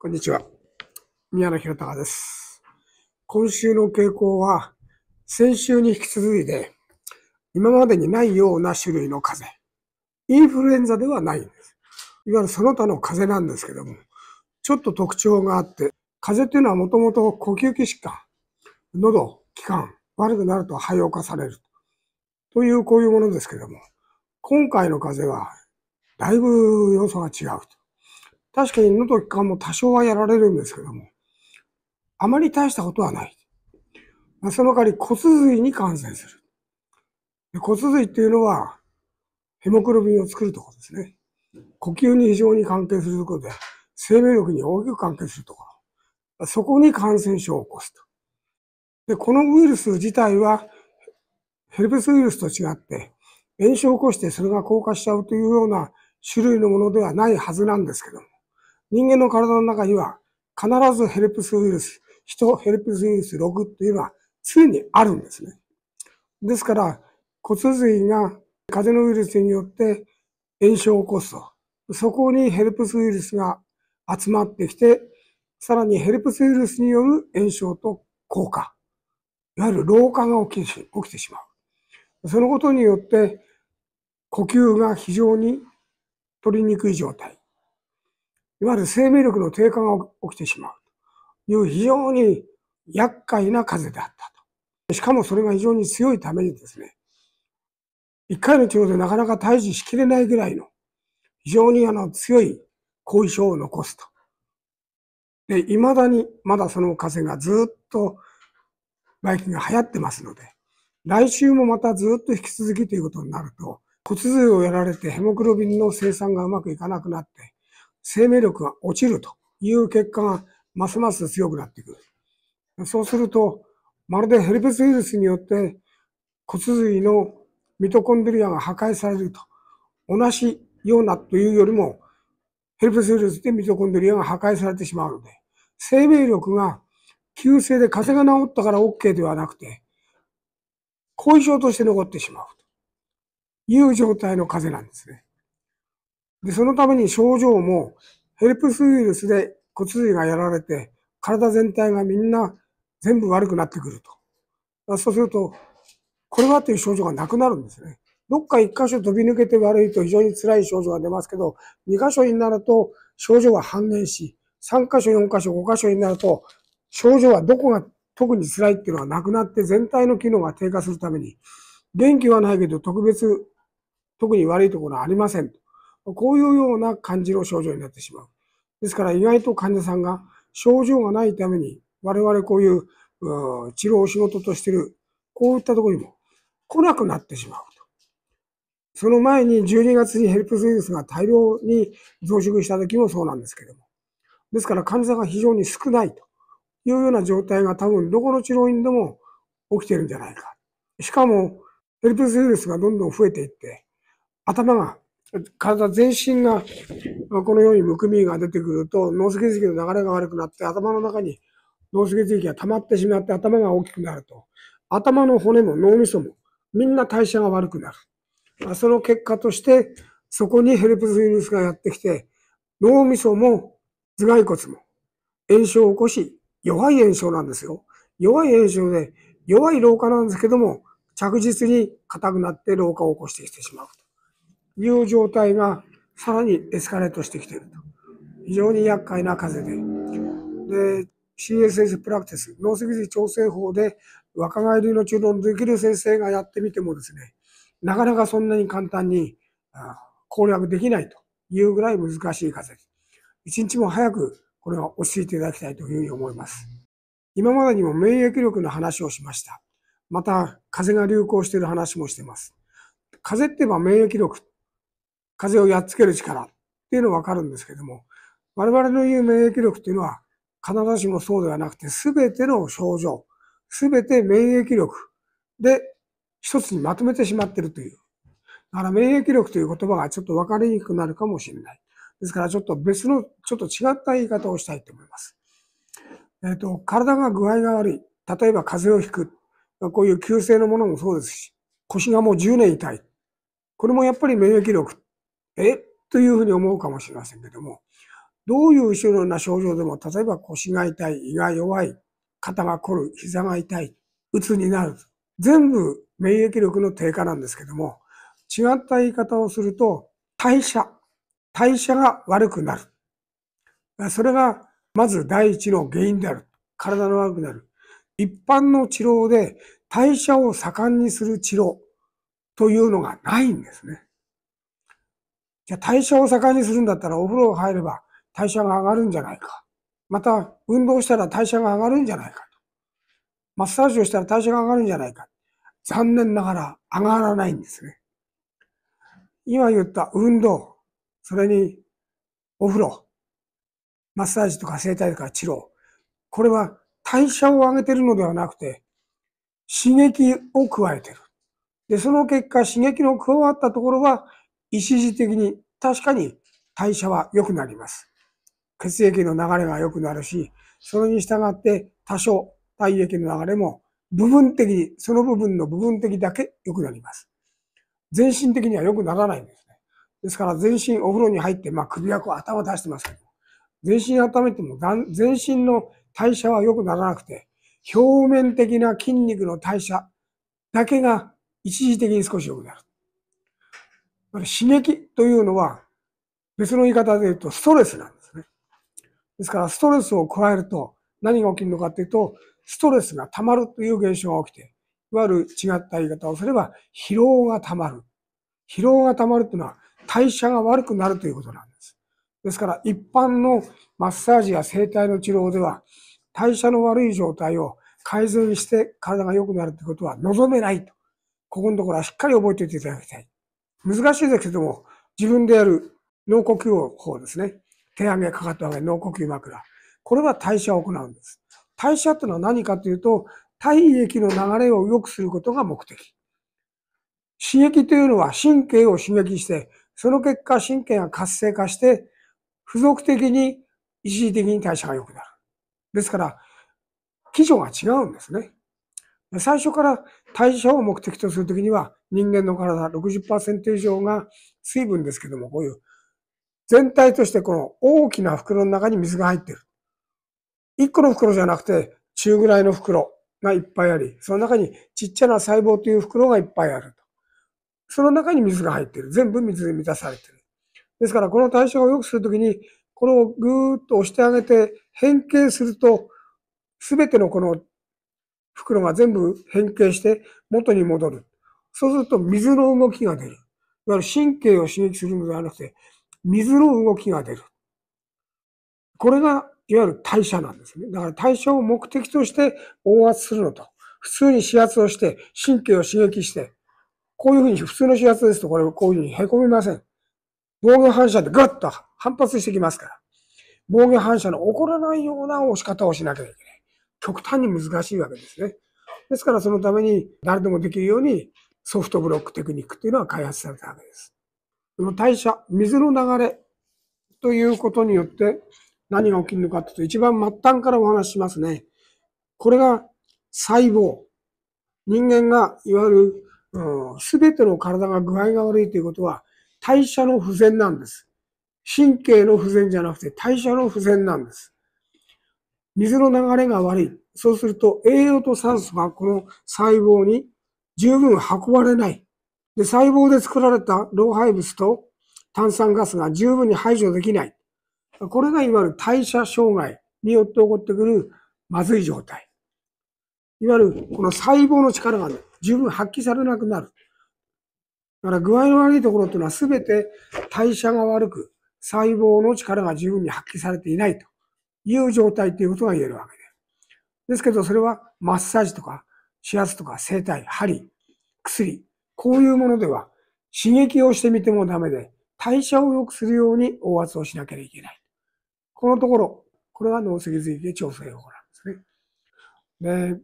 こんにちは。宮野博隆です。今週の傾向は、先週に引き続いて、今までにないような種類の風邪。インフルエンザではないんです。いわゆるその他の風邪なんですけども、ちょっと特徴があって、風邪っていうのはもともと呼吸器疾患、喉、気管、悪くなると肺を化される。というこういうものですけども、今回の風邪は、だいぶ要素が違うと。確かに喉気管も多少はやられるんですけども、あまり大したことはない。その代わり骨髄に感染する。骨髄っていうのは、ヘモクロビンを作るところですね。呼吸に非常に関係するところで、生命力に大きく関係するところ。そこに感染症を起こすと。で、このウイルス自体は、ヘルペスウイルスと違って、炎症を起こしてそれが硬化しちゃうというような種類のものではないはずなんですけども。人間の体の中には必ずヘルプスウイルス、人ヘルプスウイルス6っていうのは常にあるんですね。ですから、骨髄が風のウイルスによって炎症を起こすと。そこにヘルプスウイルスが集まってきて、さらにヘルプスウイルスによる炎症と効果、いわゆる老化が起き起きてしまう。そのことによって、呼吸が非常に取りにくい状態。いわゆる生命力の低下が起きてしまうという非常に厄介な風であったと。しかもそれが非常に強いためにですね、一回の治療でなかなか退治しきれないぐらいの非常にあの強い後遺症を残すと。で、未だにまだその風がずっとバイキンが流行ってますので、来週もまたずっと引き続きということになると、骨髄をやられてヘモグロビンの生産がうまくいかなくなって、生命力が落ちるという結果がますます強くなってくる。そうすると、まるでヘルペスウイルスによって骨髄のミトコンドリアが破壊されると同じようなというよりも、ヘルペスウイルスでミトコンドリアが破壊されてしまうので、生命力が急性で風邪が治ったから OK ではなくて、後遺症として残ってしまうという状態の風邪なんですね。で、そのために症状もヘルプスウイルスで骨髄がやられて、体全体がみんな全部悪くなってくると。そうすると、これはという症状がなくなるんですね。どっか一箇所飛び抜けて悪いと非常に辛い症状が出ますけど、二箇所になると症状が半減し、三箇所、四箇所、五箇所になると、症状はどこが特に辛いっていうのはなくなって全体の機能が低下するために、元気はないけど特別、特に悪いところはありませんこういうような感じの症状になってしまう。ですから意外と患者さんが症状がないために我々こういう治療を仕事としてる、こういったとこにも来なくなってしまうと。その前に12月にヘルプスウイルスが大量に増殖した時もそうなんですけども。ですから患者さんが非常に少ないというような状態が多分どこの治療院でも起きてるんじゃないか。しかもヘルプスウイルスがどんどん増えていって頭が体全身がこのようにむくみが出てくると脳脊髄の流れが悪くなって頭の中に脳脊髄が溜まってしまって頭が大きくなると頭の骨も脳みそもみんな代謝が悪くなるその結果としてそこにヘルプスウイルスがやってきて脳みそも頭蓋骨も炎症を起こし弱い炎症なんですよ弱い炎症で弱い老化なんですけども着実に硬くなって老化を起こしてきてしまういう状態がさらにエスカレートしてきていると。非常に厄介な風で。で、CSS プラクティス、脳脊髄調整法で若返りの治療できる先生がやってみてもですね、なかなかそんなに簡単に攻略できないというぐらい難しい風邪。一日も早くこれは教えていただきたいというふうに思います。今までにも免疫力の話をしました。また、風邪が流行している話もしてます。風邪ってば免疫力風をやっつける力っていうのはわかるんですけども、我々の言う免疫力っていうのは、必ずしもそうではなくて、すべての症状、すべて免疫力で一つにまとめてしまってるという。だから免疫力という言葉がちょっとわかりにくくなるかもしれない。ですからちょっと別の、ちょっと違った言い方をしたいと思います。えっ、ー、と、体が具合が悪い。例えば風邪をひく。こういう急性のものもそうですし、腰がもう10年痛い。これもやっぱり免疫力えというふうに思うかもしれませんけども、どういう種類な症状でも、例えば腰が痛い、胃が弱い、肩が凝る、膝が痛い、鬱になる。全部免疫力の低下なんですけども、違った言い方をすると、代謝、代謝が悪くなる。それがまず第一の原因である。体の悪くなる。一般の治療で代謝を盛んにする治療というのがないんですね。じゃあ代謝を盛んにするんだったらお風呂入れば代謝が上がるんじゃないか。また運動したら代謝が上がるんじゃないかと。マッサージをしたら代謝が上がるんじゃないか。残念ながら上がらないんですね。今言った運動、それにお風呂、マッサージとか整体とか治療。これは代謝を上げてるのではなくて、刺激を加えてる。で、その結果、刺激の加わったところは、一時的に確かに代謝は良くなります。血液の流れが良くなるし、それに従って多少体液の流れも部分的に、その部分の部分的だけ良くなります。全身的には良くならないんですね。ですから全身お風呂に入って、まあ首やこう頭出してますけど、全身温めても全身の代謝は良くならなくて、表面的な筋肉の代謝だけが一時的に少し良くなる。これ刺激というのは、別の言い方で言うとストレスなんですね。ですから、ストレスを加えると何が起きるのかというと、ストレスが溜まるという現象が起きて、いわゆる違った言い方をすれば、疲労が溜まる。疲労が溜まるというのは、代謝が悪くなるということなんです。ですから、一般のマッサージや整体の治療では、代謝の悪い状態を改善して体が良くなるということは望めないと。ここのところはしっかり覚えておいていただきたい。難しいですけども、自分でやる脳呼吸法ですね。手上げ、かかと上げ、脳呼吸枕。これは代謝を行うんです。代謝というのは何かというと、体液の流れを良くすることが目的。刺激というのは神経を刺激して、その結果神経が活性化して、付属的に一時的に代謝が良くなる。ですから、基準が違うんですね。最初から代謝を目的とするときには、人間の体60%以上が水分ですけども、こういう全体としてこの大きな袋の中に水が入っている。一個の袋じゃなくて中ぐらいの袋がいっぱいあり、その中にちっちゃな細胞という袋がいっぱいあると。その中に水が入っている。全部水で満たされている。ですからこの代謝を良くするときに、これをぐーっと押してあげて変形すると、すべてのこの袋が全部変形して元に戻る。そうすると水の動きが出る。いわゆる神経を刺激するのではなくて、水の動きが出る。これが、いわゆる代謝なんですね。だから代謝を目的として応圧するのと、普通に指圧をして、神経を刺激して、こういうふうに普通の指圧ですと、これをこういうふうに凹みません。防御反射でガッと反発してきますから、防御反射の起こらないような押し方をしなきゃいけない。極端に難しいわけですね。ですからそのために誰でもできるようにソフトブロックテクニックというのは開発されたわけです。この代謝、水の流れということによって何が起きるのかというと一番末端からお話ししますね。これが細胞。人間がいわゆるすべ、うん、ての体が具合が悪いということは代謝の不全なんです。神経の不全じゃなくて代謝の不全なんです。水の流れが悪い。そうすると栄養と酸素がこの細胞に十分運ばれない。で、細胞で作られた老廃物と炭酸ガスが十分に排除できない。これがいわゆる代謝障害によって起こってくるまずい状態。いわゆるこの細胞の力が、十分発揮されなくなる。だから具合の悪いところというのは全て代謝が悪く細胞の力が十分に発揮されていないと。いう状態ということが言えるわけです。ですけど、それはマッサージとか、指圧とか、整体、針、薬、こういうものでは刺激をしてみてもダメで、代謝を良くするように応圧をしなければいけない。このところ、これが脳脊髄で調整法なんですね。で、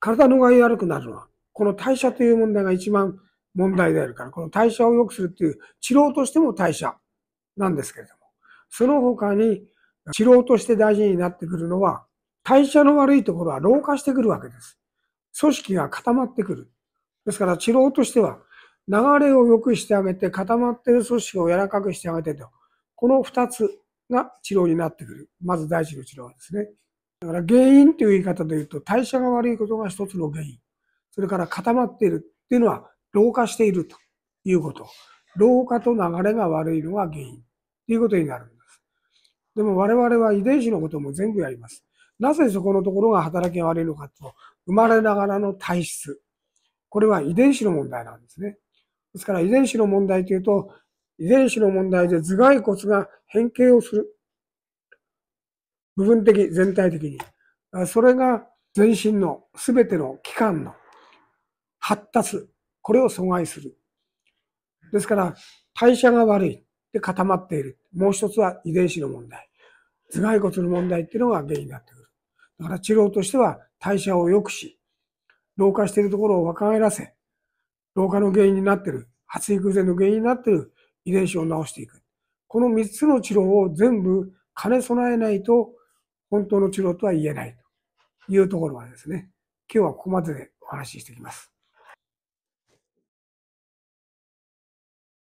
体の具合悪くなるのは、この代謝という問題が一番問題であるから、この代謝を良くするっていう治療としても代謝なんですけれども、その他に治療として大事になってくるのは、代謝の悪いところは老化してくるわけです。組織が固まってくる。ですから治療としては、流れを良くしてあげて、固まってる組織を柔らかくしてあげてと。この2つが治療になってくる。まず第一の治療はですね。だから原因という言い方で言うと、代謝が悪いことが1つの原因。それから固まっているっていうのは、老化しているということ。老化と流れが悪いのが原因ということになるんです。でも我々は遺伝子のことも全部やります。なぜそこのところが働きが悪いのかと、生まれながらの体質。これは遺伝子の問題なんですね。ですから遺伝子の問題というと、遺伝子の問題で頭蓋骨が変形をする。部分的、全体的に。それが全身の全ての器官の発達、これを阻害する。ですから、代謝が悪い。で固まっている。もう一つは遺伝子の問題。頭蓋骨の問題っていうのが原因になってくる。だから治療としては代謝を良くし、老化しているところを若返らせ、老化の原因になっている、発育前の原因になっている遺伝子を治していく。この3つの治療を全部兼ね備えないと、本当の治療とは言えないというところはですね、今日はここまででお話ししていきます。